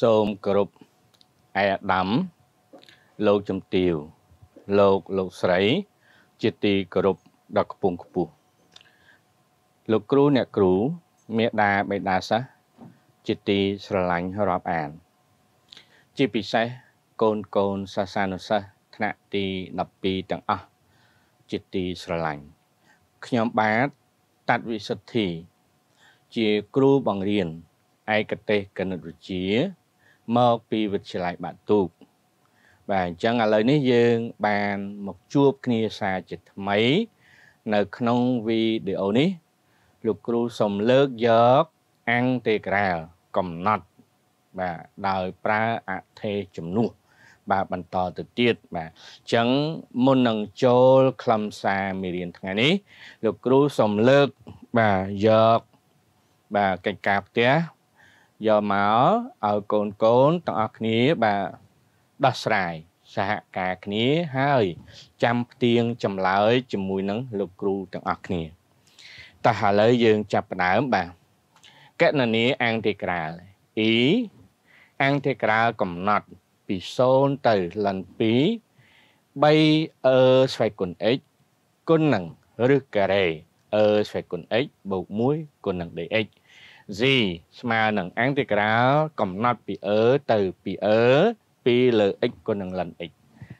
សូមគោរពអែដាំលោកជំទាវលោកលោកស្រី ជាទីគោរពដល់ខ្ពង់ខ្ពស់លោកគ្រូអ្នកគ្រូមេដាបេដាសាជាទីស្រឡាញ់រាប់អាន ជាពិសេសកូនកូនសាសានុសិស្សថ្នាក់ទី12ទាំងអស់ជាទីស្រឡាញ់ខ្ញុំបាទតាត់វិសុទ្ធី ជាគ្រូបង្រៀនឯកទេសគណិតវិទ្យាមកពីវិទ្យាល័យបាក់ទូក បាទអញ្ចឹងឥឡូវនេះយើង បានមកជួបគ្នាសារជាថ្មី នៅក្នុងវីដេអូនេះលោកគ្រូសូមលើកយកអង្គទេក្រាលកំណត់បាទដោយប្រើអថេជំនួសបាទបន្តទៅទៀតបាទអញ្ចឹងមុននឹងចូលខ្លឹមសារមេរៀនថ្ងៃនេះ លោកគ្រូសូមលើកបាទយកបាទកិច្ចការផ្ទះយកមកឲ្យកូនកូនទាំងអស់គ្នាបាទដោះស្រាយសហការគ្នាហើយចាំផ្ទៀងចម្លើយជាមួយនឹង លោកគ្រូទាំងអស់គ្នាតោះឥឡូវយើងចាប់ផ្ដើមបាទកណនីអង្គទីក្រាល E អង្គទីក្រាលកំណត់ពី0ទៅលន2 3អឺស្វ័យគុណ x គុណនឹងឬការ៉េអឺស្វ័យគុណ x បូក1គុណនឹង dx z ស្មើនឹងអង្តិក្រាលកំណត់ពី e ទៅពី e ពីលើ x គុណនឹង ln x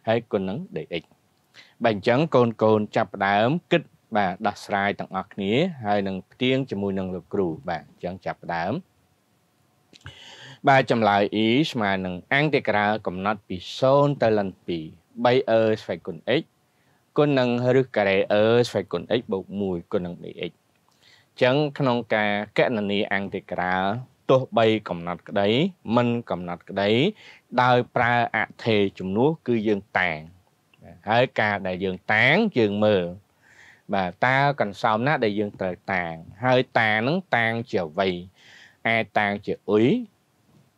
ហើយគុណនឹង dx បើអញ្ចឹងកូនកូនចាប់ផ្ដើមគិតបាទដោះស្រាយទាំងអស់គ្នាហើយនឹងផ្ទៀងជាមួយនឹងលោកគ្រូបាទអញ្ចឹងចាប់ផ្ដើមបាទចម្លើយ e ស្មើនឹងអង្តិក្រាលកំណត់ពី0ទៅ ln 2 3e ស្វ័យគុណ x គុណនឹងឬការ៉េ e ស្វ័យគុណ x បូក1គុណនឹង dx ចឹងក្នុងការកណនីអង្គតិក្រាលទោះបីកំណត់ក្តីមិនកំណត់ក្តីដោយប្រើអថេជំនួសគឺយើងតាំងហើយការដែលយើងតាំងយើងមើលបាទតើកន្សោមណាដែលយើងត្រូវតាំងហើយតានឹងតាំងជាអ្វីអាចតាំងជាអ៊ុយ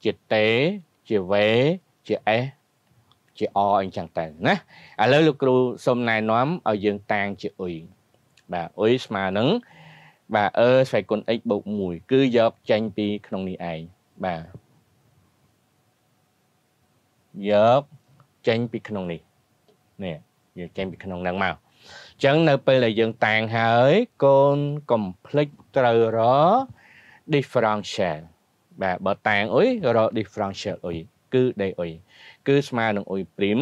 ជាតេជាវេជាអេសជាអអីចឹងទៅណាឥឡូវលោកគ្រូសូមណែនាំឲ្យយើងតាំងជាអ៊ុយបាទអ៊ុយស្មើនឹង0.5បាទអឺស្វែកគុណ x បូក1គឺយកចេញពីក្នុងនេះឯងបាទយកចេញពីក្នុងនេះនេះយកចេញពីក្នុងហ្នឹងមកអញ្ចឹងនៅពេលដែលយើងតាំងហើយកូន complex ត្រូវរ differential បាទបើតាំងអុយរ differential អុយគឺ d អុយគឺស្មើនឹងអុយ prim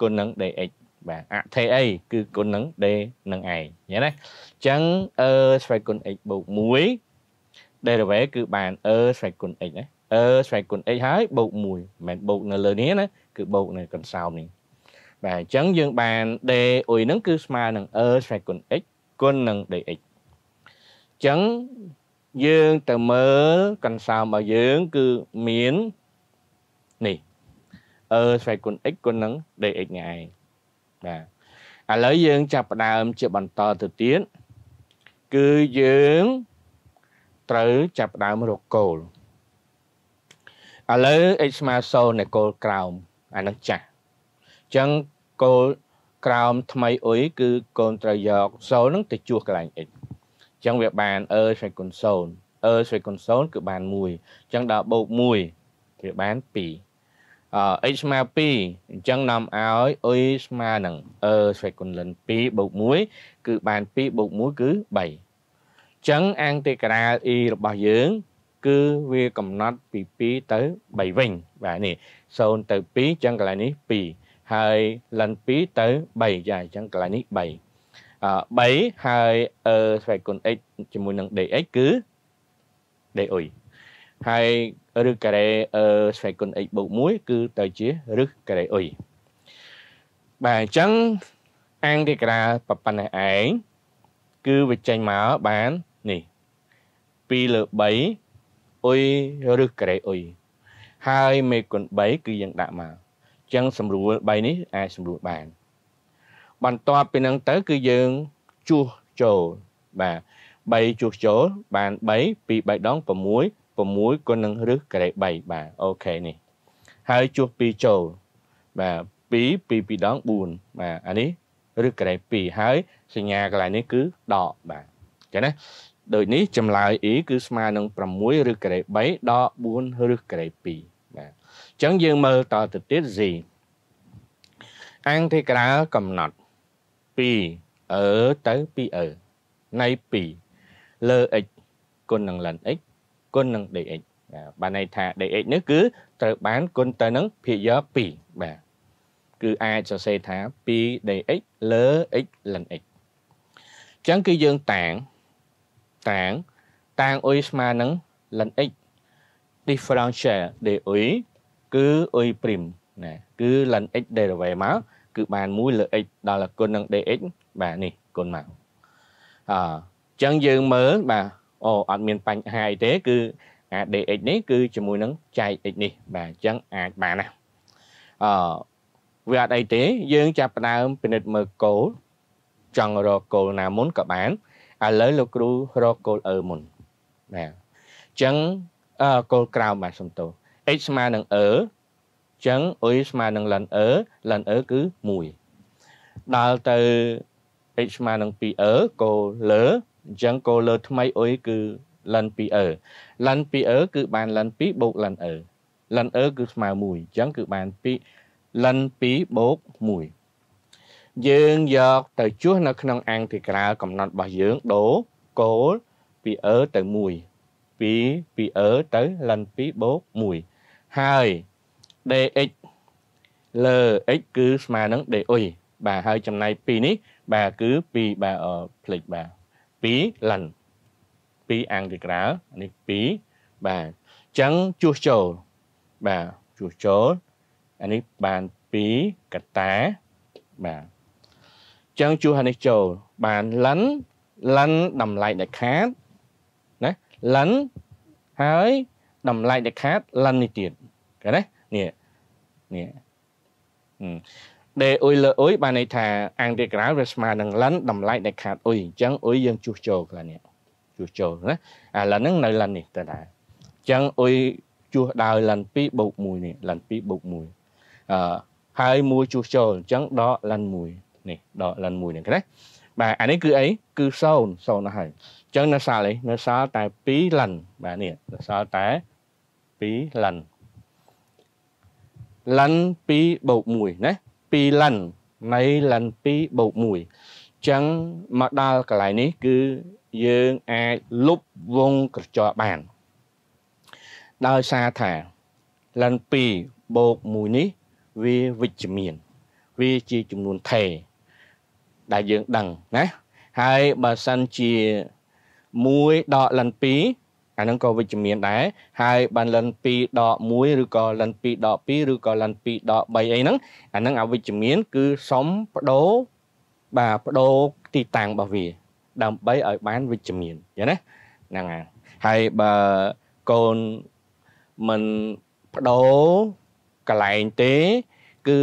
គុណនឹង dx បាទអថេអីគឺគុណនឹង d នឹងឯងយល់ទេអញ្ចឹង e ស្វ័យគុណ x បូក1 derivative គឺបាន e ស្វ័យគុណ x ណា e ស្វ័យគុណ x ហើយបូក1មិនមែនបូកនៅលើនេះណាគឺបូកនៅកន្សោមនេះបាទអញ្ចឹងយើងបាន d អុយហ្នឹងគឺស្មើនឹង e ស្វ័យគុណ x គុណនឹង dx អញ្ចឹងយើងទៅមើលកន្សោមរបស់យើងគឺមាននេះ e ស្វ័យគុណ x គុណនឹង dx នេះឯងបាទឥឡូវយើងចាប់ផ្ដើមជាបន្តទៅទៀតគឺយើងត្រូវចាប់ផ្ដើមរកគោលឥឡូវ x ស្មើ0នៃគោលក្រោមអានឹងចាស់អញ្ចឹងគោលក្រោមថ្មីអ៊ុយគឺកូនត្រូវយក0នឹងទៅជួសកន្លែង x អញ្ចឹងវាបាន e ស្មើគុណ0 e ស្មើគុណ0គឺបាន1អញ្ចឹងដល់បូក1វាបាន2 h ស្មើ2អញ្ចឹងនាំឲ្យ u ស្មើនឹង e ស្វេកគុណលិន2បូក1គឺបាន2បូក1គឺ3អញ្ចឹងអង្គិក្រាល e របស់យើងគឺវាកំណត់ពី2ទៅ3វិញបាទនេះ0ទៅ2អញ្ចឹងកន្លែងនេះ2ហើយលិន2ទៅ3ចាអញ្ចឹងកន្លែងនេះ3 3ហើយ e ស្វេកគុណ x ជាមួយនឹង dx គឺ du ហើយរឹសការ៉េអឺស្វែកគុណ x បូក1គឺទៅជារឹសការ៉េអ៊ុយបាទអញ្ចឹងអង្គទីក្រាប្រប៉ុណ្ណេះឯងគឺវាចេញមកបាននេះ2លើ3អ៊ុយរឹសការ៉េអ៊ុយហើយមេគុណ3គឺយើងដាក់មកអញ្ចឹងសម្រួល3នេះអាចសម្រួលបានបន្ទាប់ពីនឹងទៅគឺយើងជួសចូលបាទ3ជួសចូលបាន3 2 3ដង6 6គុណនឹងរឹសការ៉េ3បាទអូខេនេះហើយជួស2ចូលបាទ2 2 2ដង4បាទអានេះឬក្រេ2ហើយសញ្ញាកន្លែងនេះគឺដកបាទចឹងណាដូចនេះចម្លើយ e គឺស្មើនឹង6ឬក្រេ3ដក4ឬក្រេ2បាទអញ្ចឹងយើងមើលតទៅទៀត z អង្គទីក្រាលកំណត់2អឺទៅ2អឺនៃ2លើ x គុណនឹង ln x គុណនឹង dx បានន័យថា dx នេះគឺត្រូវបានគុណទៅនឹងភាគយ2បាទគឺអាចសរសេរថា 2dx លើ x លិន x អញ្ចឹងគឺយើងតាំងតាំងតាំងអ៊ុយស្មើនឹងលិន x differential du គឺ u' ណាគឺលិន x derivative មកគឺបាន1លើ x ដល់គុណនឹង dx បាទនេះគុណមកអញ្ចឹងយើងមើលបាទអូអត់មានបញ្ហាអីទេគឺ ADX នេះគឺជាមួយនឹងចែក x នេះបាទអញ្ចឹងអាចបានណាអឺវាអត់អីទេ យើងចាប់ផ្ដើមពិនិត្យមើលគោលចង់រកគោលណាមុនក៏បានឥឡូវលោកគ្រូរកគោលអឺមុនបាទអញ្ចឹងគោលក្រោមបាទសំទោស x ស្មើនឹងអឺអញ្ចឹងអ៊ុយស្មើនឹងលិនអឺលិនអឺគឺ1ដល់ទៅ x ស្មើនឹង2អឺគោលលើអញ្ចឹងគោលលើថ្មីអ៊ុយគឺ ln 2 e ln 2 e គឺបាន ln 2បូក ln e ln e គឺស្មើ1អញ្ចឹងគឺបាន2 ln 2បូក1យើងយក ទៅជួសនៅ ក្នុងអង្គទីក្រាលកំណត់របស់យើងដូរគោល 2e ទៅ1 2 2e ទៅ ln 2បូក1ហើយ dx លើ x គឺស្មើនឹង dy បាទហើយចំណាយ2នេះបាទគឺ2បាទផ្លេចបាទ2 ln 2អាំងទីក្រៅនេះ2បាទអញ្ចឹងជួសចូលបាទជួសចូលអានេះបាន2កតាបាទអញ្ចឹងជួសអានេះចូលបានលិនលិនតម្លៃដែលខាតណាលិនហើយតម្លៃដែលខាតលិននេះទៀតឃើញទេនេះនេះដេអ៊ុយលើអ៊ុយបានន័យថាអាំងរាក្រៅវាស្មើនឹងលិនតម្លៃដែលខាតអ៊ុយអញ្ចឹងអ៊ុយយើងជួសចូលខ្លះនេះជួសចូលណាអាលិនហ្នឹងនៅលិននេះទៅដែរអញ្ចឹងអ៊ុយជួសដោយលិន2បូក1នេះលិន2បូក1អឺហើយមួយជួសចូលអញ្ចឹងដកលិន1នេះដកលិន1នេះណាបាទអានេះគឺអីគឺ0 0ទៅហើយអញ្ចឹងនៅសល់អីនៅសល់តែ2លិនបាទនេះនៅសល់តែ2លិនលិន2បូក1ណា2ឡាននៃឡាន2បូក1អញ្ចឹងមកដល់កន្លែងនេះ គឺយើងអាចលុបវងក្រចកបាន ដោយសារថាឡាន2បូក1នេះវាវិជ្ជមាន វាជាចំនួនថេ ដែលយើងដឹងណា ហើយបើសិនជា1ដកឡាន2អាហ្នឹងក៏វិជ្ជមានដែរហើយបានលិន2ដក1ឬក៏លិន2ដក2ឬក៏លិន2ដក3អីហ្នឹងអាហ្នឹងអវិជ្ជមាន គឺសុំបដូរបាទបដូរទីតាំងរបស់វា ដើម្បីឲ្យបានវិជ្ជមានយល់ណាហ្នឹងហើយហើយបើកូនមិនបដូរកន្លែងទេ គឺ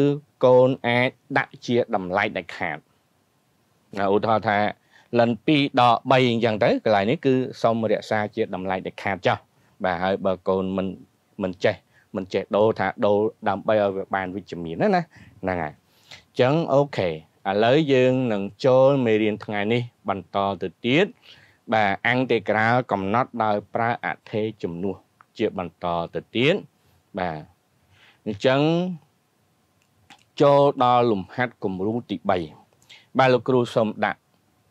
កូនអាចដាក់ជាតម្លៃដាច់ខាតឧទាហរណ៍ថាលិន2ដល់3អញ្ចឹងទៅកន្លែងនេះគឺសូមរក្សាជាតម្លៃដែលខាតចោះបាទហើយបើកូនមិនមិនចេះមិនចេះដូរថាដូរដើម្បីឲ្យវាបានវិជ្ជមានណាហ្នឹងហើយអញ្ចឹងអូខេឥឡូវយើងនឹងចូលមេរៀនថ្ងៃនេះបន្តទៅទៀតបាទអង្គទេក្រាលកំណត់ដោយប្រើអថេជំនួសជាបន្តទៅទៀតបាទអញ្ចឹងចូលដល់លំហាត់គំរូទី3បាទលោកគ្រូសូមដាក់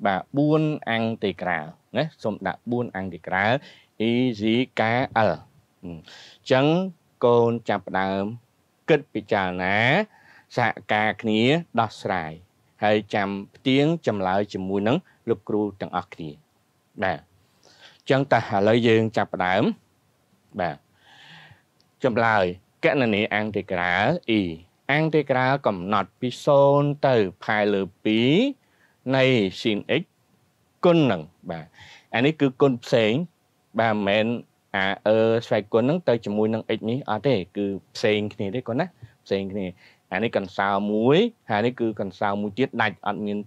បាទ4អង្តិក្រាលណាសូមដាក់4អង្តិក្រាល EZKL អញ្ចឹងកូនចាប់ផ្ដើមគិតពិចារណាសហការគ្នាដោះស្រាយហើយចាំផ្ទៀងចម្លើយជាមួយនឹងលោកគ្រូទាំងអស់គ្នាបាទអញ្ចឹងតើឥឡូវយើងចាប់ផ្ដើមបាទចម្លើយកណនីអង្តិក្រាល E អង្តិក្រាលកំណត់ពី0ទៅផែលើ2នៃ sin x គុណនឹងបាទអានេះគឺគុណផ្សេងបាទមិនមែនអាអឺស្វ័យគុណនឹងទៅជាមួយនឹង x នេះអត់ទេ គឺផ្សេងគ្នាទេគាត់ណាផ្សេងគ្នាអានេះកន្សោមួយហើយនេះគឺកន្សោមួយទៀតដាច់អត់មាន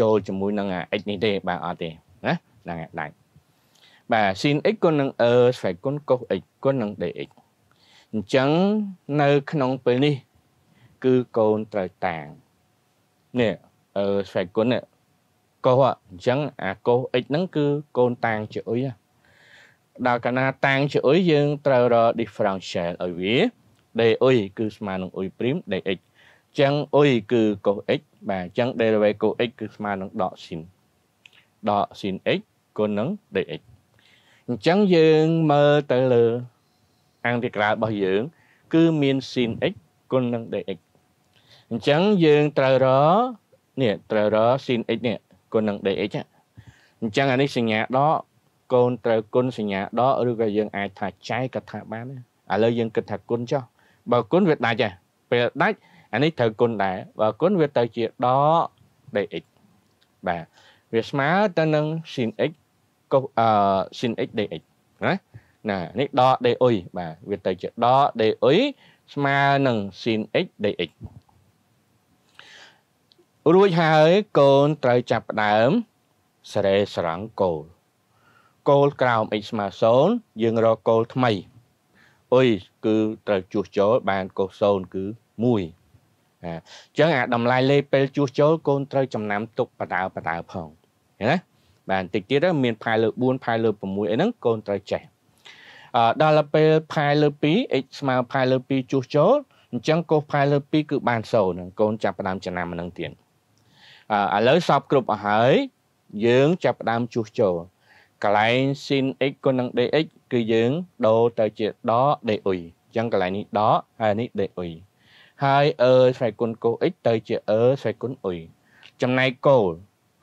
ចូលជាមួយនឹងអា x នេះទេ បាទអត់ទេណាហ្នឹងហើយដាច់បាទ sin x គុណនឹង e ស្វ័យគុណ cos x គុណនឹង dx អញ្ចឹងនៅក្នុងពេលនេះ គឺកូនត្រូវតាងនេះ e ស្វ័យគុណនេះកុសអញ្ចឹងអាកុស x ហ្នឹងគឺកូនតាំងជាអ៊ុយដល់កាលណាតាំងជាអ៊ុយយើងត្រូវរក differential ឲ្យវា d អ៊ុយគឺស្មើនឹងអ៊ុយ prime d x អញ្ចឹងអ៊ុយគឺកុស x បាទអញ្ចឹង derivative កុស x គឺស្មើនឹងដក sin ដក sin x គុណនឹង d x អញ្ចឹងយើងមើលទៅលើអង្គទីក្រាលរបស់យើងគឺមាន sin x គុណនឹង dx អញ្ចឹងយើងត្រូវរកនេះត្រូវរក sin x នេះគុណនឹង dx អញ្ចឹងអានេះសញ្ញាដកកូនត្រូវគុណសញ្ញាដកឬក៏យើងអាចថាចែកកថាបានឥឡូវយើងគិតថាគុណចុះបើគុណវាដាច់ហ៎ពេលដាច់អានេះត្រូវគុណដែរបើគុណវាទៅជាដក dx បាទវាស្មើទៅនឹង sin x កុសអឺ sin x dx ណាណានេះដក dy បាទវាទៅជាដក dy ស្មើនឹង sin x dx រួចហើយកូនត្រូវចាប់ផ្ដើមសរេស្រង់គោលគោលក្រោម x ស្មើ0យើងរកគោលថ្មីអុយគឺត្រូវជួសជុលបានកុស0គឺ1អញ្ចឹងអាតម្លៃលេខពេលជួសជុលកូនត្រូវចំណាំទុកបដើបដើផងឃើញណាបានតិចទៀតមានផាយលើ4ផាយលើ6អីហ្នឹងកូនត្រូវចេះអឺដល់ពេលផាយលើ2 x ស្មើផាយលើ2ជួសជុលអញ្ចឹងកុសផាយលើ2គឺបាន0ហ្នឹងកូនចាប់ផ្ដើមចំណាំហ្នឹងទៀតឥឡូវសពគ្រប់អស់ហើយយើងចាប់ផ្ដើមជួសជុលកន្លែង sin x គុណនឹង dx គឺយើងដូរទៅជាដក du អញ្ចឹងកន្លែងនេះដកហើយនេះ du ហើយ e ស្វ័យគុណ cos x ទៅជា e ស្វ័យគុណ u ចំណែកគោល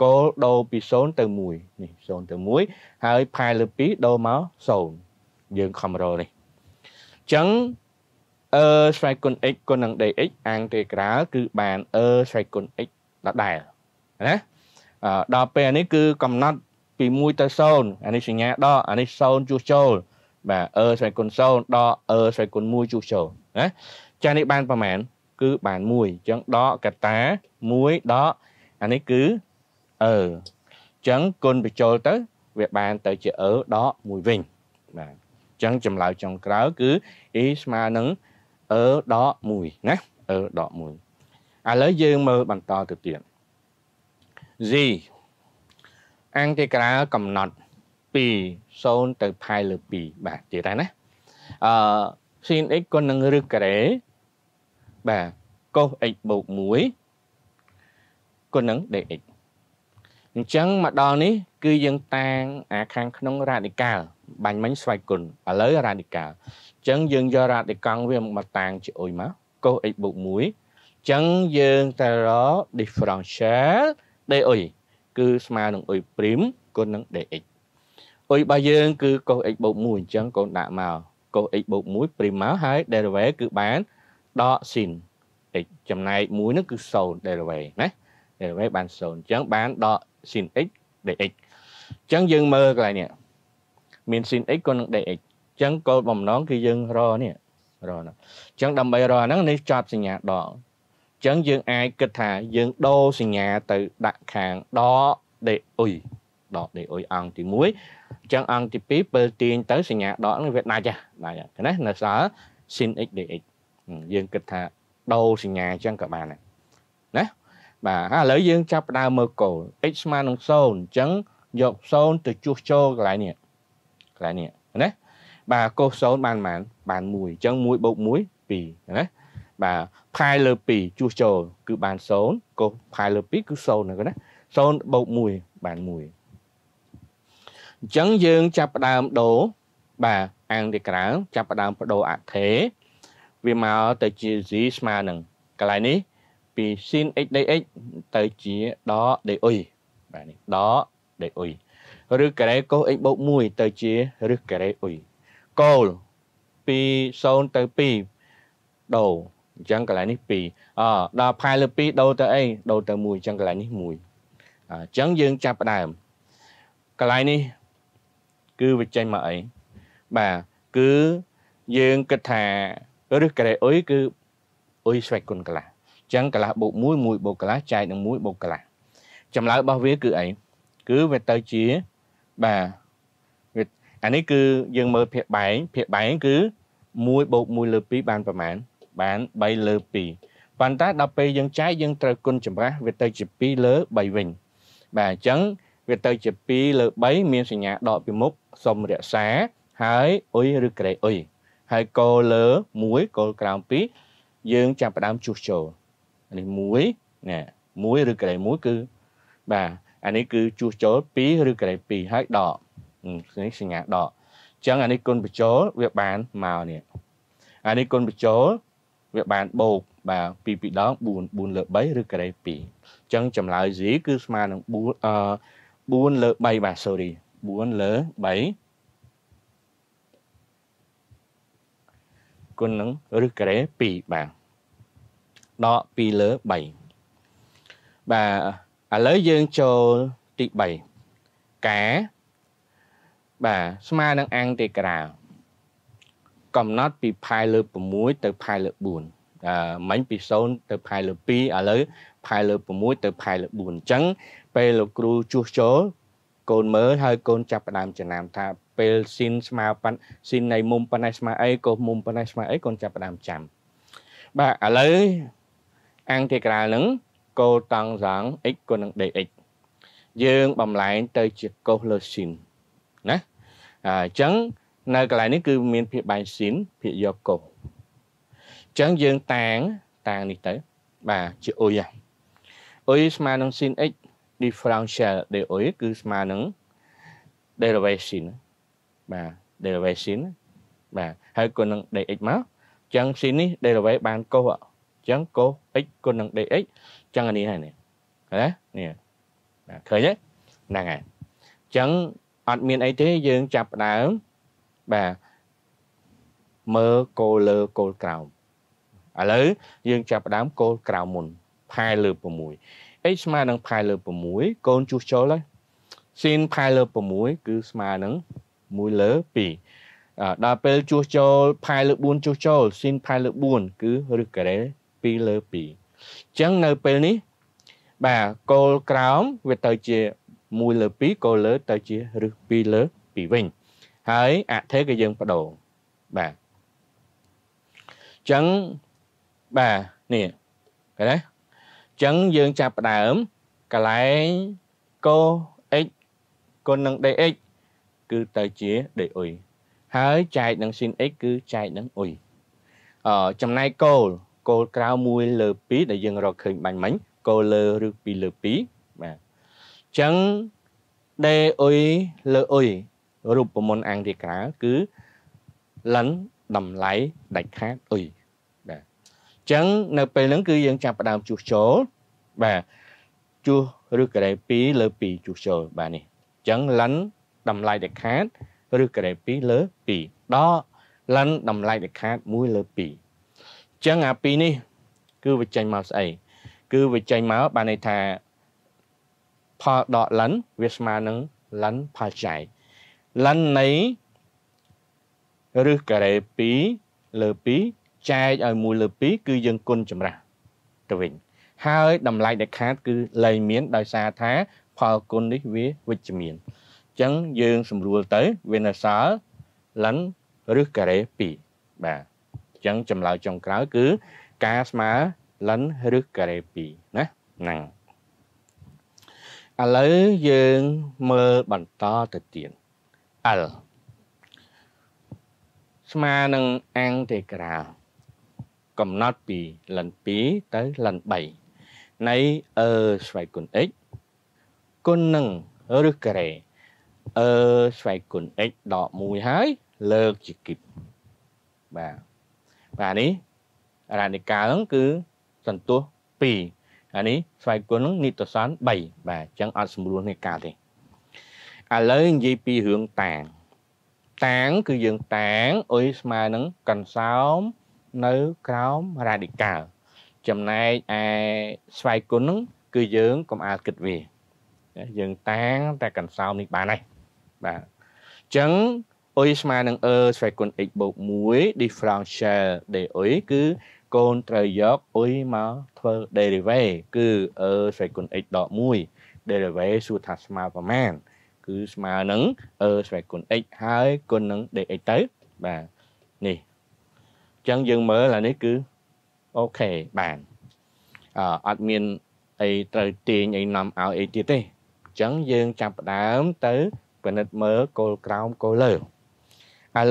គោលដូរពី0ទៅ1នេះ0ទៅ1ហើយផាយលើ2ដូរមក0យើងខំរនេះអញ្ចឹង e ស្វ័យគុណ x គុណនឹង dx អាងទេក្រាលគឺបាន e ស្វ័យគុណ x ដដែលណាដល់ពេលនេះគឺកំណត់ពី1ទៅ0អានេះសញ្ញាដកអានេះ0ជួសចូលបាទអឺស្រេចគុណ0ដកអឺស្រេចគុណ1ជួសចូលណាចានេះបានប្រហែលគឺបាន1អញ្ចឹងដកកតា1ដកអានេះគឺអឺអញ្ចឹងគុណបញ្ចូលទៅវាបានទៅជាអឺដក1វិញបាទអញ្ចឹងចម្លើយចុងក្រោយគឺ e ស្មើនឹងអឺដក1ណាអឺដក1ឥឡូវយើងមើលបន្តទៅទៀត Z អង្គទីក្រាលកំណត់ពី0ទៅផាយលើ2បាទទៀតហើយណាអឺ sin x គុណនឹងឬការ៉េបាទ cos x បូក1គុណនឹង dx អញ្ចឹងមកដល់នេះ គឺយើងតាំងអា ខាងក្នុងរ៉ាឌីកាល់បាញ់មិញស្វ័យគុណឥឡូវរ៉ាឌីកាល់អញ្ចឹងយើងយករ៉ាឌីកង់វាមកតាំងជាអុយមក cos x បូក1អញ្ចឹងយើងទៅរក differential ដេអ៊ុយគឺស្មើនឹងអ៊ុយព្រីមគុណនឹងដេអ៊ិចអ៊ុយរបស់យើងគឺកុស x បូក1អញ្ចឹងកូនដាក់មកកុស x បូក1ព្រីមមកហើយ derivative គឺបានដក sin x ចំណែក1ហ្នឹងគឺ0 derivative ណា derivative បាន0អញ្ចឹងបានដក sin x dx អញ្ចឹងយើងមើលកន្លែងនេះមាន sin x គុណនឹង dx អញ្ចឹងគោលបំណងគឺយើងរនេះរហ្នឹងអញ្ចឹងដើម្បីរហ្នឹងនេះចប់សញ្ញាដកចឹងយើងអាចគិតថាយើងដូរសញ្ញាទៅដាក់ខាងដកដេអ៊ុយដកដេអ៊ុយអង្គទី1អញ្ចឹងអង្គទី2ពេលទាញទៅសញ្ញាដកនឹងវាដាច់ណាដាច់ណានៅសល់ sin x dx យើងគិតថាដូរសញ្ញាអញ្ចឹងក៏បានដែរណាបាទឥឡូវយើងចាប់ផ្ដើមមើលគោល x ស្មើនឹង0អញ្ចឹងយក0ទៅជួសចូលកន្លែងនេះកន្លែងនេះណាបាទកុស0បានប៉ុន្មានបាន1អញ្ចឹង1បូក1 2ណាបាទផាយលើ2ជួសចូលគឺបាន0កុសផាយលើ2គឺ0ហ្នឹងណា0បូក1បាន1អញ្ចឹងយើងចាប់ផ្ដើមដូរបាទអាងទីក្រៅចាប់ផ្ដើមបដូរអថេវាមកទៅជា z ស្មើនឹងកន្លែងនេះពី sin x dx ទៅជាដក dy បាទនេះដក dy ឬការ៉េកុស x បូក1ទៅជាឬការ៉េ y គោលពី0ទៅ2ដូរអញ្ចឹងកន្លែងនេះ2អដល់ផែលើ2ដូរទៅអីដូរទៅ1អញ្ចឹងកន្លែងនេះ1អញ្ចឹងយើងចាប់ផ្ដើមកន្លែងនេះគឺវាចេញមកអីបាទគឺយើងគិតថាឬកែអុយគឺអុយស្វែកគុណកលាស់អញ្ចឹងកលាស់បូក1 1បូកកលាស់ចែកនឹង1បូកកលាស់ចម្លើយរបស់វាគឺអីគឺវាទៅជាបាទវាអានេះគឺយើងមើលភាគបែងភាគបែងគឺ1បូក1លើ2បានប្រមាណ1បាន3លើ2ប៉ុន្តែដល់ពេលយើងចែកយើងត្រូវគុណចម្រាស់វាទៅជា2លើ3វិញបាទអញ្ចឹង វាទៅជា2លើ3មានសញ្ញាដកពីមុខសុំរក្សាហើយអុយឬក្រេអុយហើយកោលើ1កោក្រោម2យើងចាប់ផ្ដើមជួសជុលនេះ1ណា1ឬក្រេ1គឺបាទអានេះគឺជួសជុល2ឬក្រេ2ហើយដកនេះសញ្ញាដកអញ្ចឹងអានេះគុណបញ្ចូលវាបានមកនេះអានេះគុណបញ្ចូលវាបានបូកបាទ2ពីរដង4 4លើ3ឬការ៉េ2អញ្ចឹងចម្លើយ Z គឺស្មើនឹង4អឺ4លើ3បាទ sorry 4លើ3គុណនឹងឬការ៉េ2បាទដក2លើ3បាទឥឡូវយើងចូលទី3កាបាទស្មើនឹងអង្គទេក្រាលកំណត់ពីផែលើ6ទៅផែលើ4អឺមិញពី0ទៅផែលើ2ឥឡូវផែលើ6ទៅផែលើ4អញ្ចឹង ពេលលោកគ្រូជួសជុលកូនមើលហើយកូនចាប់ផ្ដើមចំណាំថាពេលស៊ីនស្មើប៉ាន់ស៊ីននៃមុំប៉ណ្ណេះស្មើអីកោមុំប៉ណ្ណេះស្មើអីកូនចាប់ផ្ដើមចាំបាទឥឡូវអង្គទីក្រាលនឹង កូតង់សង x គុណនឹង dx យើងបំលែងទៅជាកុសលើស៊ីនណាអញ្ចឹងនៅកន្លែងនេះគឺមានភាពបែងស៊ីនភាពយកកុសអញ្ចឹងយើងតាងតាងនេះទៅបាទជាអ៊ុយអ៊ុយស្មើនឹង sin x differential de ui គឺស្មើនឹង derivation បាទ derivation បាទហើយគុណនឹង dx មកអញ្ចឹង sin នេះ derivate បានកុសអញ្ចឹងកុស x គុណនឹង dx អញ្ចឹងអានេះហើយនេះណានេះឃើញទេហ្នឹងហើយអញ្ចឹងអត់មានអីទេយើងចាប់ដើមបាទមើលគោលលើគោលក្រោមឥឡូវយើងចាប់ផ្ដើមគោលក្រោមមុនផែលើ6អីស្មើនឹងផែលើ6កូនជួសចូលហើយស៊ីនផែលើ6គឺស្មើនឹង1លើ2ដល់ពេលជួសចូលផែលើ4ជួសចូលស៊ីនផែលើ4គឺរឹសការ៉េ2លើ2អញ្ចឹងនៅពេលនេះ បាទគោលក្រោមវាទៅជា1លើ2គោលលើទៅជារឹស2លើ2វិញហើយអធិក៏យើងបដូរបាទអញ្ចឹងបាទនេះឃើញទេអញ្ចឹងយើងចាប់ផ្ដើមកលែងកូ x គុណនឹង dx គឺទៅជា du ហើយចែកនឹង sin x គឺចែកនឹង u អចំណែកគោលគោលក្រៅ1លើ2ដែលយើង រកឃើញបាញ់មិញគោលលើឬ2លើ2បាទអញ្ចឹង du លើ u រូបមន្តអង្គរាក្រាគឺលិនតម្លៃដាច់ខាតអុយបាទអញ្ចឹងនៅពេលហ្នឹងគឺយើងចាប់ផ្ដើមជួសចូលបាទជួសឬការ៉េ2លើ2ជួសចូលបាទនេះអញ្ចឹងលិនតម្លៃដាច់ខាត ឬការ៉េ2លើ2ដល់លិនតម្លៃដាច់ខាត1លើ2អញ្ចឹងអា2នេះ គឺវាចេញមកស្អីគឺវាចេញមកបានន័យថាផលដកលិន វាស្មើនឹងលិនផលចែកលិននៃឬការ៉េ2លើ2ចែកឲ្យ1លើ2គឺយើងគុណចម្រាស់ទៅវិញ ហើយតម្លៃដែលខាតគឺលែងមានដោយសារថា ផលគុណនេះវាវិជ្ជមានអញ្ចឹងយើងសម្រួលទៅវានៅសល់លិនឬការ៉េ2បាទអញ្ចឹងចម្លើយចុងក្រោយគឺ ការស្មើលិនឬការ៉េ2ណាហ្នឹងឥឡូវយើងមើលបន្តទៅទៀតអិលស្មើនឹងអាំងទេក្រាលកំណត់ពីលិន2ទៅលិន3នៃអឺស្វ័យគុណ x គុណនឹងឬការ៉េអឺស្វ័យគុណ x ដក1ហើយលើកជាគិតបាទបាទនេះរណិកាហ្នឹងគឺសន្ទុះ2អានេះស្វ័យគុណនឹងនិតសន3បាទអញ្ចឹងអត់ស្រួលនេះកាទេឥឡូវនិយាយពីរឿងតាងតាងគឺយើងតាងអុយស្មើនឹងកន្សោមនៅក្រោមរ៉ាឌីកាល់ចំណែកឯស្វ័យគុណនឹងគឺយើងកុំអាលគិតវាយើងតាងតែកន្សោមនេះបានហើយបាទអញ្ចឹងអុយស្មើនឹងអឺស្វ័យគុណ x បូក1 differential d អុយគឺកូនត្រូវយកអុយមកធ្វើ derivative គឺអឺស្វ័យគុណ x ដក1 derivative សួរថាស្មើប្រមាណអញគឺស្មើនឹង e ស្វែងគុណ x ហើយគុណនឹង dx ទៅបាទនេះអញ្ចឹងយើងមើលអានេះគឺអូខេបានអឺអត់មានអីត្រូវទាញអីនាំឲ្យអីទៀតទេអញ្ចឹងយើងចាប់ផ្ដើមទៅពិនិត្យមើលគោលក្រោមគោលលើឥ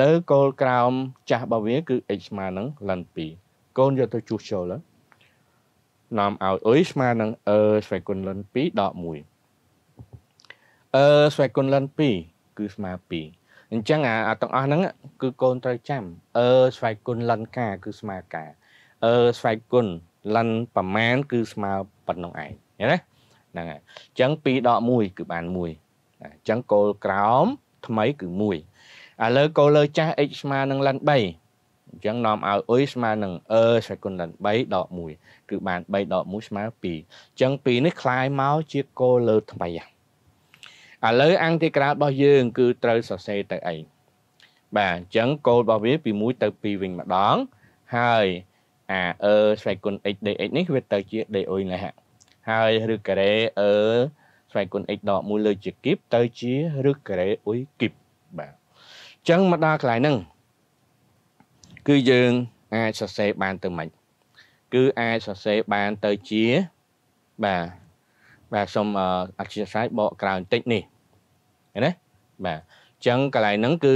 ឡូវគោលក្រោមចាស់របស់វាគឺ x ស្មើនឹង ln 2កូនយកទៅជួសចូលណាំឲ្យអុយស្មើនឹង e ស្វែងគុណ ln 2ដក1អឺស្វែកគុណឡាន2គឺស្មើ2អញ្ចឹងអាទាំងអស់ហ្នឹងគឺកូនត្រូវចាំអឺស្វែកគុណឡានកាគឺស្មើកាអឺស្វែកគុណឡានប្រមាណគឺស្មើប៉ុណ្ណឹងឯងឃើញទេហ្នឹងហើយអញ្ចឹង2ដក1គឺបាន1អញ្ចឹងគោលក្រោមថ្មីគឺ1ឥឡូវគោលលើ ចាស់ x ស្មើនឹងឡាន3អញ្ចឹងនាំឲ្យអ៊ុយស្មើនឹងអឺស្វែកគុណឡាន3ដក1គឺបាន3ដក1ស្មើ2អញ្ចឹង2នេះคล้ายមកជាគោលលើ ថ្មីហ្នឹងឥឡូវអង្គទីក្រៅរបស់យើង គឺត្រូវសរសេរទៅអីបាទអញ្ចឹងគោលរបស់វាពី1ទៅ2វិញម្ដងហើយអាអឺស្វ័យគុណ x dx នេះវាទៅជា dy ណាស់ហើយឬការ៉េអឺស្វ័យគុណ x ដក1លើជាគីបទៅជាឬការ៉េអ៊ុយគីបបាទអញ្ចឹងមកដល់កន្លែងហ្នឹងគឺយើងអាចសរសេរបានទៅម៉េចគឺអាចសរសេរបានទៅជាបាទបាទសូមអធិស្ឋានបកក្រោយបន្តិចនេះណាបាទអញ្ចឹងកន្លែងហ្នឹងគឺ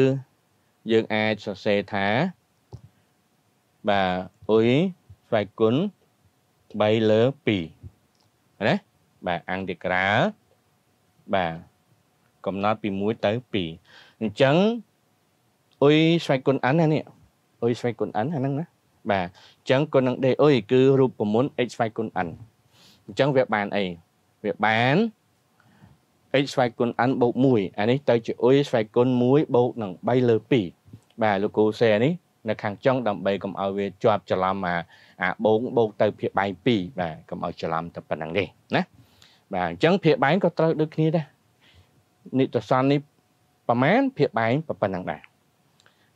យើងអាចសរសេរថាបាទអ៊ុយស្វ័យគុណ3លើ2ណាបាទអង្គទីក្រាលបាទកំណត់ពី1ទៅ2អញ្ចឹងអ៊ុយស្វ័យគុណអានណានេះអ៊ុយស្វ័យគុណអានហ្នឹងណាបាទអញ្ចឹងគុណនឹងដេអ៊ុយគឺរូបមន្ត x ស្វ័យគុណអានអញ្ចឹងវាបានអីវាបាន x ស្វែងគុណ n បូក1អានេះទៅជា u ស្វែងគុណ1បូកនឹង3លើ2បាទលោកគ្រូសេនេះនៅខាងចុងដើម្បីកុំឲ្យវាជាប់ច្រឡំអាអាបូកបូកទៅភាគបែង2បាទកុំឲ្យច្រឡំទៅប៉ុណ្ណឹងនេះណាបាទអញ្ចឹងភាគបែងក៏ត្រូវដូចគ្នាដែរនិតសននេះប្រមាណភាគបែងប៉ុណ្ណឹងដែរ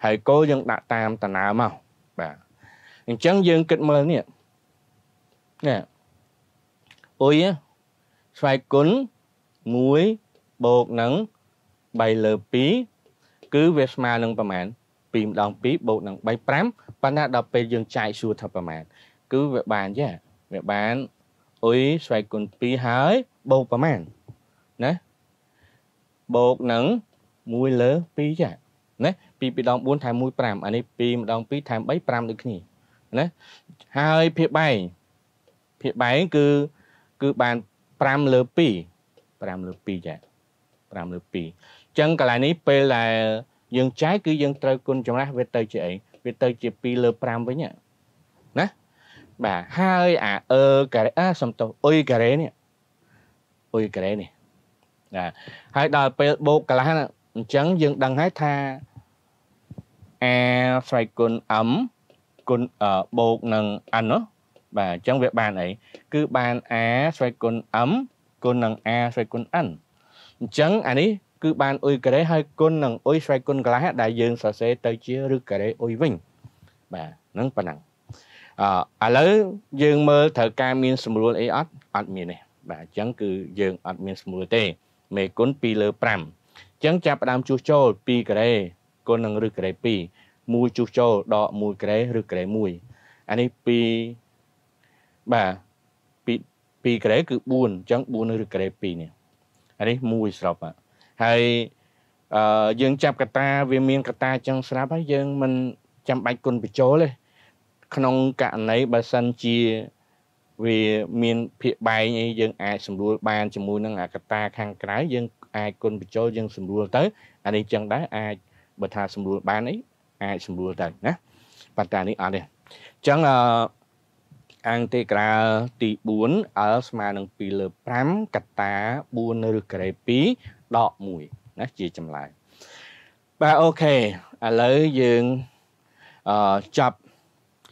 ហើយគោលយើងដាក់តាមតណាមកបាទអញ្ចឹងយើងគិតមើលនេះណាអុយឆ្វេងគុណ1បូកនឹង3លើ2គឺវាស្មើនឹងប្រមាណ2ម្ដង2បូកនឹង3 5ប៉ុន្តែដល់ពេលយើងចែកសួរថាប្រមាណគឺវាបានចាវាបានអុយស្វែកគុណ2ហើយបូកប្រមាណណាបូកនឹង1លើ2ចាណា2ពីដង4ថែម1 5អានេះ2ម្ដង2ថែម3 5ដូចគ្នាណាហើយភាពបែងភាពបែងគឺគឺបាន5លើ2 5លើ2ចា5លើ2អញ្ចឹងកន្លែងនេះពេលដែលយើងចែកគឺយើងត្រូវគុណចម្រាស់វាទៅជាអីវាទៅជា2លើ5វិញណាបាទហើយអាអឺការ៉េអាសំទោសអុយការ៉េនេះអុយការ៉េនេះណាហើយដល់ពេលបូកកន្លះអញ្ចឹងយើងដឹងហើយថាអាស្រ័យគុណ m គុណបូកនឹង n ណាបាទអញ្ចឹងវាបានអីគឺបាន a ស្រេចគុណ m គុណនឹង a ស្រេចគុណ n អញ្ចឹងអានេះគឺបានអ៊ុយការ៉េហើយគុណនឹងអ៊ុយស្រេចគុណកន្លះដែលយើងសរសេរទៅជាឬការ៉េអ៊ុយវិញបាទហ្នឹងប៉ុណ្ណឹងអឺឥឡូវយើងមើលត្រូវការមានសម្រួលអីអត់អត់មានទេបាទអញ្ចឹងគឺយើងអត់មានស្មួលទេមេគុណ2លើ5អញ្ចឹងចាប់ផ្ដើមជួសចូល2ការ៉េគុណនឹងឬការ៉េ2មួយជួសចូលដកមួយការ៉េឬការ៉េ1អានេះ2បាទពីពីក្រេគឺ4អញ្ចឹង4ឬក្រេ2នេះអានេះមួយស្របហើយអឺយើងចាប់កតាវា មានកតាអញ្ចឹងស្រាប់ហើយយើងមិនចាំបាច់គុណបញ្ចូលទេក្នុងករណីបើសិនជាវាមានភាកបែងអីយើងអាចសម្រួលបានជាមួយនឹងអកតាខាងក្រៅយើង អាចគុណបញ្ចូលយើងសម្រួល ទៅអានេះចឹងដែរអាចបើថាសម្រួលបានអីអាចសម្រួលទៅណាប៉ុន្តែនេះអត់ទេអញ្ចឹងអឺ Integral ទី4 L ស្មើនឹង2លើ5កតា4ឬក្រេ2ដក1ណាជាចម្លើយបាទអូខេឥឡូវយើងអឺចាប់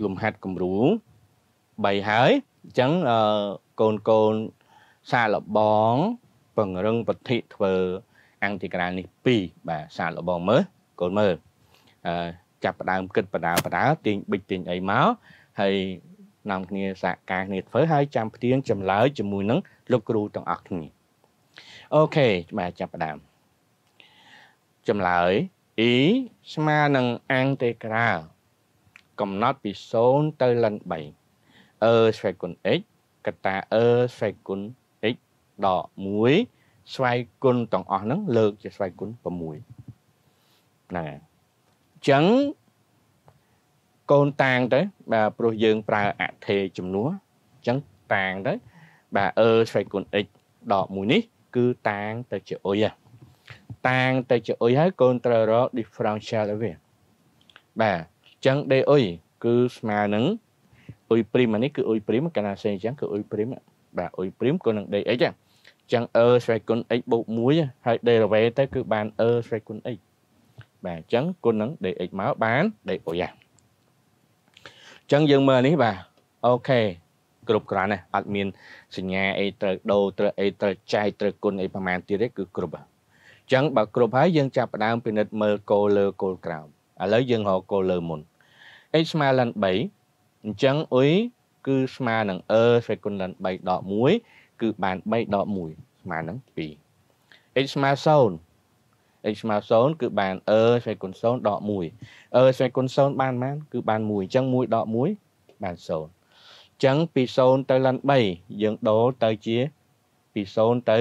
លំហាត់គំរូ3ហើយអញ្ចឹងអឺកូនកូនសាឡបង ពង្រឹងពធិធ្វើអង្គទីក្រានេះ2បាទសាឡបងមើលកូនមើលអឺចាប់ផ្ដើមគិតបដាបដាទាញប៊ិចទាញអីមកហើយនាំគ្នាសហការគ្នាធ្វើហើយចាំផ្ទៀងចម្លើយជាមួយនឹងលោកគ្រូទាំងអស់គ្នាអូខេបាទចាប់ផ្ដើមចម្លើយ e ស្មើនឹងអាំងទេក្រាលកំណត់ពី0ទៅលិន3អឺស្វ័យគុណ x កតាអឺស្វ័យគុណ x ដក1ស្វ័យគុណទាំងអស់ហ្នឹង លើកជាស្វ័យគុណ6ហ្នឹងហើយអញ្ចឹងកូនតាងទៅបាទព្រោះយើងប្រើអថេជំនួសអញ្ចឹងតាងទៅបាទអឺឆ្វេងគុណ x ដកមួយនេះគឺតាងទៅជាអុយតាងទៅជាអុយហើយកូនត្រូវរក differential ទៅវាបាទអញ្ចឹង d អុយគឺស្មើនឹងអុយព្រីមនេះគឺអុយព្រីមកាលណាសេអញ្ចឹងគឺអុយព្រីមបាទអុយព្រីមគុណនឹង dx អញ្ចឹងអឺឆ្វេងគុណ x បូក1ហើយ derivative ទៅគឺបានអឺឆ្វេងគុណ x បាទអញ្ចឹងគុណនឹង dx មកបាន d អុយហ្នឹងចឹងយើងមើលនេះបាទអូខេគ្រប់គ្រាន់ណាស់អត់មានសញ្ញាអីត្រូវដូរត្រូវអីត្រូវចែកត្រូវគុណអីប្រមាណទៀតទេគឺគ្រប់អញ្ចឹងបើគ្រប់ហើយយើងចាប់ផ្ដើមពិនិត្យមើលគោលលើគោលក្រោមឥឡូវយើងរកគោលលើមុន x ស្មើនឹង3អញ្ចឹងអ៊ុយគឺស្មើនឹង e ស្វេគុណនឹង3.1គឺបាន3.1ស្មើនឹង2 x ស្មើ0 x ស្មើ0គឺបាន e ស្វែងគុណ0ដក1 e ស្វែងគុណ0បានប៉ុន្មានគឺបាន1អញ្ចឹង1ដក1បាន0អញ្ចឹងពី0ទៅឡើង3យើងដូរទៅជាពី0ទៅ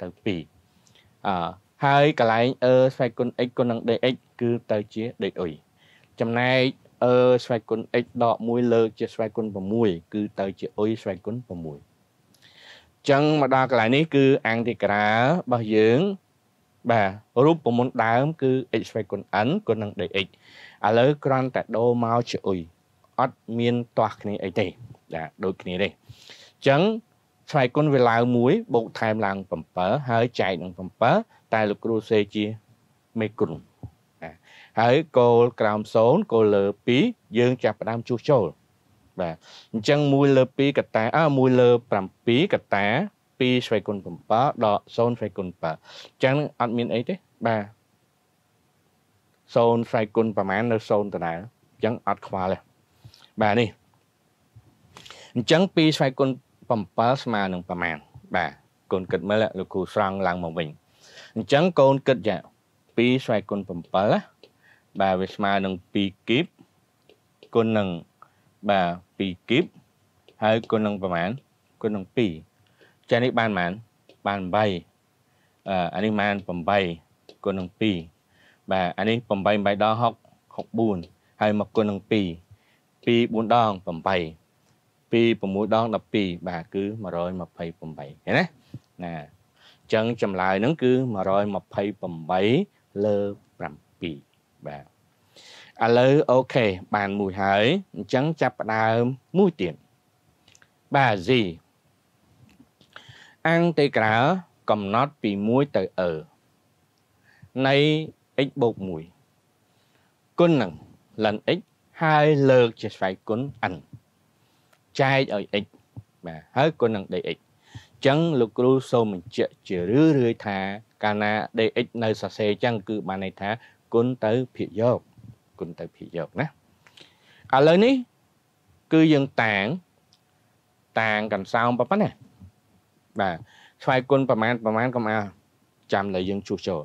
ទៅ2អឺហើយកន្លែង e ស្វែងគុណ x គុណនឹង dx គឺទៅជា dy ចំណែក e ស្វែងគុណ x ដក1លើកជាស្វែងគុណ6គឺទៅជា u ស្វែងគុណ6ចឹងមកដល់កន្លែងនេះគឺអង្គទីក្រារបស់យើងបាទរូបមន្តដើមគឺ x ស្វែងគុណ n គុណនឹង dx ឥឡូវគ្រាន់តែដូរមកជាអ៊ុយអត់មានទាស់គ្នាអីទេបាទដូចគ្នាទេអញ្ចឹងស្វែងគុណវាឡើង1បូកថែមឡើង7ហើយចែកនឹង7តែលោកគ្រូសេជាមេគុណបាទហើយគោលក្រោម0គោលលើ2យើងចាប់ផ្ដើមជួសចូលបាទអញ្ចឹង1លើ2កតាអើ1លើ7កតា2ស្វ័យគុណ7ដល់0ស្វ័យគុណ7អញ្ចឹងអត់មានអីទេបាទ0ស្វ័យគុណប្រមាណនៅ0ដដែលអញ្ចឹងអត់ខ្វល់ទេបាទនេះអញ្ចឹង2ស្វ័យគុណ7ស្មើនឹងប្រមាណបាទកូនគិតមើលលោកគ្រូស្រង់ឡើងមកវិញអញ្ចឹងកូនគិតចា2ស្វ័យគុណ7បាទវាស្មើនឹង2គីបគុណនឹងបាទ2គីប ហើយគុណនឹងប្រមាណគុណនឹង2ចេះនេះបានប៉ុន្មានបាន8អឺអានេះបាន8គុណនឹង2បាទអានេះ8 8ដល់6 64ហើយមកគុណនឹង2 2 4ដង8 2 6ដង12បាទគឺ128ឃើញណាណាចឹងចម្លើយហ្នឹងគឺ128លើ7បាទឥឡូវអូខេបានមួយហើយអញ្ចឹងចាប់ផ្ដើមមួយទៀតបាទ Z integral កំណត់ពី1ទៅ e នៃ x + 1គុណនឹង ln x ហើយលើកជាស្វ័យគុណ n ចែកឲ្យ x បាទហើយគុណនឹង dx ចឹងលោកគ្រូសូមបញ្ជាក់ជារឿរឿយថា កាលណា dx នៅសរសេរចឹងគឺបានន័យថាគុណទៅភាគយកគុណទៅភាគយកណាឥឡូវនេះគឺយើងតាងតាងកន្សោមប៉ុណ្ណាបាទខ្វាយគុណប្រមាណប្រមាណកុំអាចាំលើយើងជួសជុល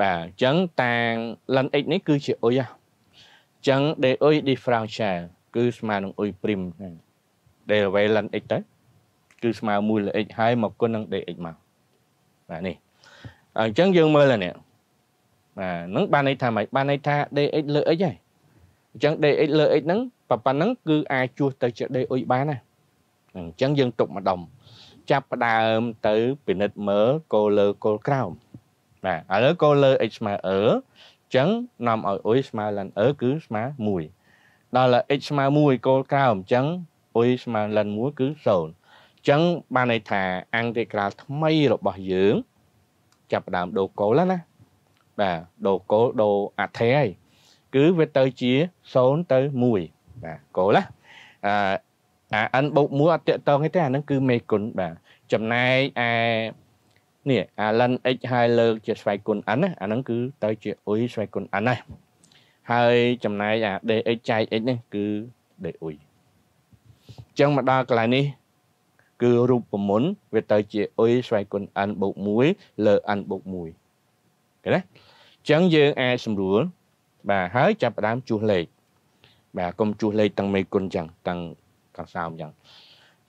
បាទអញ្ចឹងតាង ln x នេះគឺជាអ៊ុយហ៎អញ្ចឹង d អ៊ុយ differential គឺស្មើនឹងអ៊ុយ prim ហ្នឹង derivative ln x ទៅគឺស្មើ1 ln x ហើយមកគុណនឹង dx មកបាទនេះអញ្ចឹងយើងមើលនេះបាទនឹងបានន័យថាម៉េចបានន័យថា dx លើ x ហើយអញ្ចឹង dx លើ x ហ្នឹងប៉ប៉ុណ្ណឹងគឺអាចជួសទៅជា d អ៊ុយបានណាអញ្ចឹងយើងទុកម្ដុំចាប់ផ្ដើមទៅពិនិត្យមើលគោលលើគោលក្រោមបាទឥឡូវគោលលើ x ស្មើ e អញ្ចឹងនាំឲ្យ y ស្មើល e គឺស្មើ1ដល់ x ស្មើ1គោលក្រោមអញ្ចឹង y ស្មើល1គឺ0អញ្ចឹងបានន័យថាអង្គទេក្រាលថ្មីរបស់យើងចាប់ផ្ដើមដូរគោលណាបាទដូរគោលដូរអធិហើយគឺវាទៅជា0ទៅ1បាទគោលណាអឺអា n បូក1អត់តកតងទេអាហ្នឹងគឺមេគុណបាទចំណែកអានេះអា ln x ហើយលើកជាស្វ័យគុណ n ណាអាហ្នឹងគឺទៅជាអ៊ុយស្វ័យគុណ n ណាហើយចំណែកអា dx ចែក x នេះគឺ dy អញ្ចឹងមកដល់កន្លែងនេះ គឺរូបមន្តវាទៅជាអ៊ុយស្វ័យគុណ n បូក1លើ n បូក1ឃើញទេអញ្ចឹងយើងអាចសម្រួលបាទហើយចាប់ផ្ដើមជួសលេខបាទកុំជួសលេខទាំងមេគុណអញ្ចឹងទាំងកន្សោមអញ្ចឹងអ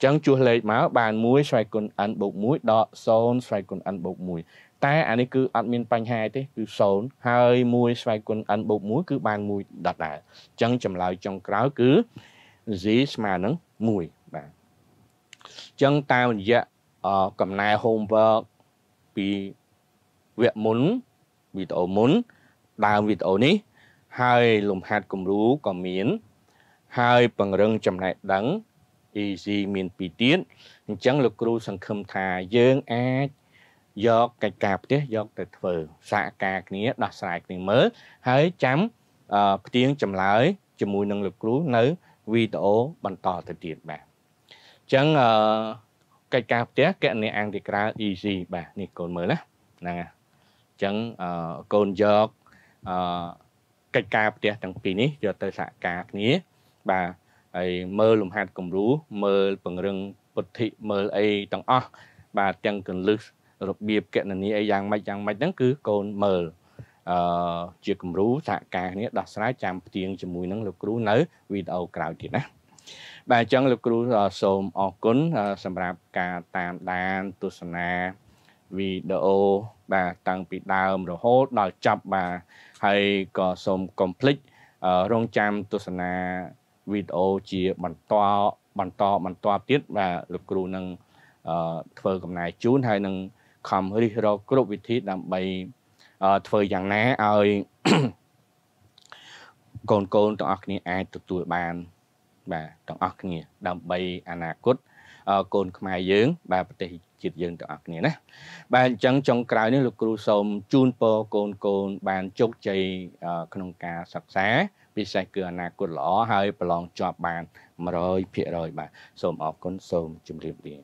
ញ្ចឹងជួសលេខមកបាន1ស្រ័យគុណ n បូក1ដក0ស្រ័យគុណ n បូក1តែអានេះគឺអត់មានបញ្ហាទេគឺ0ហើយ1ស្រ័យគុណ n បូក1គឺបាន1ដកដែរអញ្ចឹងចម្លើយចុងក្រោយគឺ z ស្មើនឹង1បាទអញ្ចឹងតាមរយៈកំណែ homework ពីវគ្គមុនវីដេអូមុនដើមវីដេអូនេះហើយលំហាត់គំរូក៏មានហើយពង្រឹងចំណេះដឹង easy មានពីរទៀតអញ្ចឹងលោកគ្រូសង្ឃឹមថាយើងអាចយកកិច្ចការផ្ទះយកទៅធ្វើសហការគ្នាដោះស្រាយគ្នាមើលហើយចាំផ្ទៀងចម្លើយជាមួយនឹងលោកគ្រូនៅវីដេអូបន្តទៅទៀតបាទអញ្ចឹងកិច្ចការផ្ទះកណនីអង្គទីក្រៅ easy បាទនេះកូនមើលណាហ្នឹងហើយអញ្ចឹងកូនយកកិច្ចការផ្ទះទាំងពីរនេះយកទៅសហការគ្នាបាទហើយមើលលំហាត់គំរូមើលពង្រឹងពុទ្ធិមើលអីទាំងអស់បាទទាំងកលឹះរបៀបកណនីអីយ៉ាងម៉េចយ៉ាងម៉េចហ្នឹងគឺកូនមើលអឺជាគំរូសហការគ្នាដោះស្រាយចាំផ្ទៀងជាមួយនឹងលោកគ្រូនៅវីដេអូក្រោយទៀតណាបាទអញ្ចឹងលោកគ្រូសូមអរគុណសម្រាប់ការតាមដានទស្សនាវីដេអូបាទតាំងពីដើមរហូតដល់ចប់បាទហើយក៏សូមកុំភ្លេចរងចាំទស្សនាវីដេអូជាបន្តបន្តបន្តទៀតបាទលោកគ្រូនឹងធ្វើកំណែជូនហើយនឹងខំរិះរកគ្រប់វិធីដើម្បីធ្វើយ៉ាងណាឲ្យកូនកូនទាំងអស់គ្នាអាចទទួលបាន បាទទាំងអស់គ្នាដើម្បីអនាគតកូនខ្មែរយើងបាទប្រទេសជាតិយើងទាំងអស់គ្នាណាបាទអញ្ចឹងចុងក្រោយនេះលោកគ្រូសូមជូនពរកូនកូន បានជោគជ័យក្នុងការសិក្សាពិសេសគឺអនាគតល្អហើយប្រឡងជាប់បាន100%បាទសូមអរគុណសូមជម្រាបលា